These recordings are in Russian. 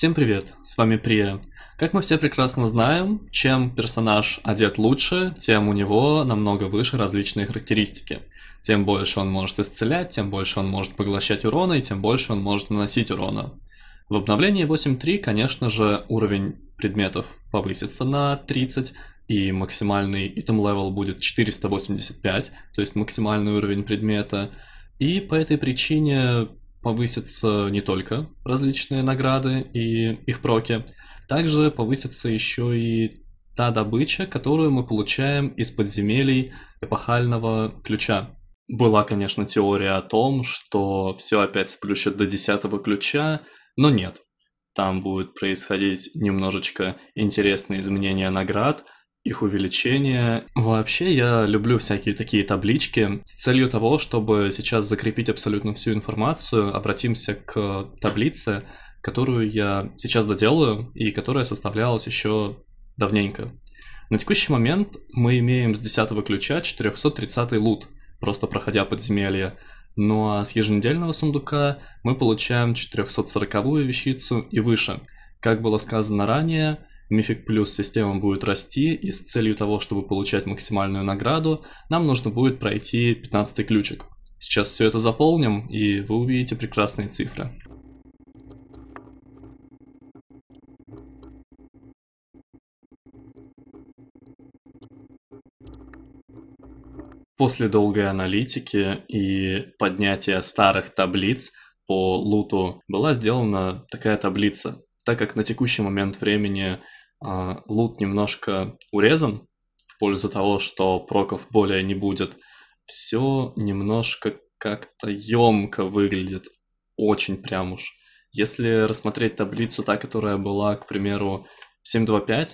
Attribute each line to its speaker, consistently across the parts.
Speaker 1: Всем привет, с вами Прия. Как мы все прекрасно знаем, чем персонаж одет лучше, тем у него намного выше различные характеристики. Тем больше он может исцелять, тем больше он может поглощать урона и тем больше он может наносить урона. В обновлении 8.3, конечно же, уровень предметов повысится на 30, и максимальный item level будет 485, то есть максимальный уровень предмета. И по этой причине повысятся не только различные награды и их проки, также повысится еще и та добыча, которую мы получаем из подземелий эпохального ключа. Была, конечно, теория о том, что все опять сплющат до десятого ключа, но нет. Там будет происходить немножечко интересные изменения наград – их увеличение. Вообще, я люблю всякие такие таблички с целью того, чтобы сейчас закрепить абсолютно всю информацию. Обратимся к таблице, которую я сейчас доделаю и которая составлялась еще давненько. На текущий момент мы имеем с 10 ключа 430 лут, просто проходя подземелье. Ну а с еженедельного сундука мы получаем 440 вещицу и выше. Как было сказано ранее, Мифик Плюс система будет расти, и с целью того, чтобы получать максимальную награду, нам нужно будет пройти 15 ключик. Сейчас все это заполним, и вы увидите прекрасные цифры. После долгой аналитики и поднятия старых таблиц по луту была сделана такая таблица, так как на текущий момент времени а, лут немножко урезан в пользу того, что проков более не будет. Все немножко как-то емко выглядит, очень прям уж. Если рассмотреть таблицу, та, которая была, к примеру, 7.2.5,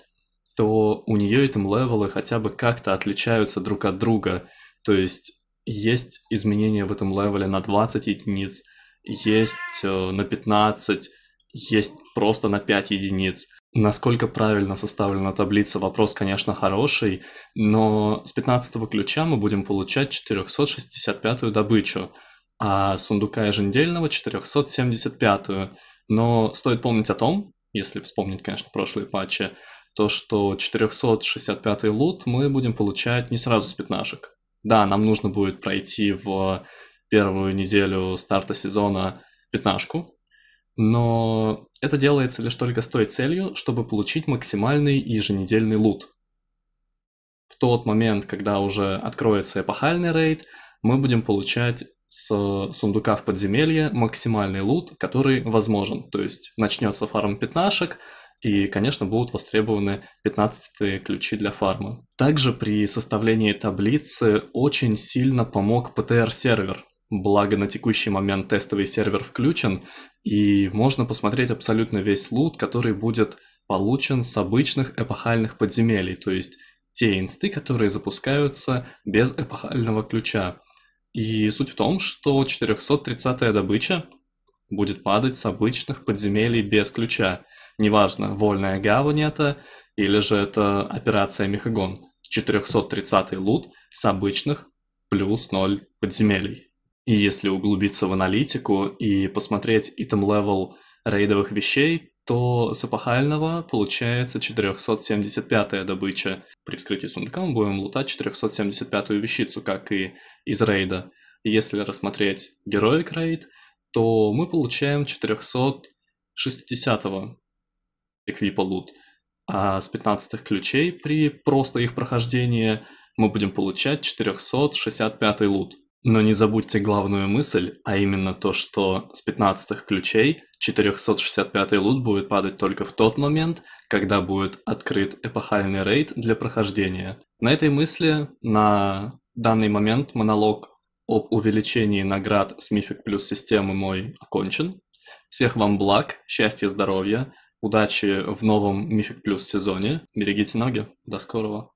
Speaker 1: то у нее этом левелы хотя бы как-то отличаются друг от друга. То есть есть изменения в этом левеле на 20 единиц, есть э, на 15, есть просто на 5 единиц. Насколько правильно составлена таблица, вопрос, конечно, хороший, но с 15 го ключа мы будем получать 465 добычу, а сундука еженедельного 475. Но стоит помнить о том, если вспомнить, конечно, прошлые патчи, то что 465 лут мы будем получать не сразу с пятнашек. Да, нам нужно будет пройти в первую неделю старта сезона пятнашку, но это делается лишь только с той целью, чтобы получить максимальный еженедельный лут. В тот момент, когда уже откроется эпохальный рейд, мы будем получать с сундука в подземелье максимальный лут, который возможен. То есть начнется фарм пятнашек, и, конечно, будут востребованы 15 ключи для фарма. Также при составлении таблицы очень сильно помог ПТР-сервер, Благо на текущий момент тестовый сервер включен, и можно посмотреть абсолютно весь лут, который будет получен с обычных эпохальных подземелий, то есть те инсты, которые запускаются без эпохального ключа. И суть в том, что 430-я добыча будет падать с обычных подземелий без ключа. Неважно, вольная гавань это а, или же это операция Мехагон. 430 й лут с обычных плюс 0 подземелий. И если углубиться в аналитику и посмотреть item level рейдовых вещей, то с эпохального получается 475-я добыча. При вскрытии сундука мы будем лутать 475-ю вещицу, как и из рейда. Если рассмотреть героик рейд, то мы получаем 460-го эквипа лут. А с 15 ключей при просто их прохождении мы будем получать 465 лут. Но не забудьте главную мысль, а именно то, что с 15 ключей 465 лут будет падать только в тот момент, когда будет открыт эпохальный рейд для прохождения. На этой мысли на данный момент монолог об увеличении наград с Мифик Плюс системы мой окончен. Всех вам благ, счастья, здоровья, удачи в новом Мифик Плюс сезоне. Берегите ноги. До скорого.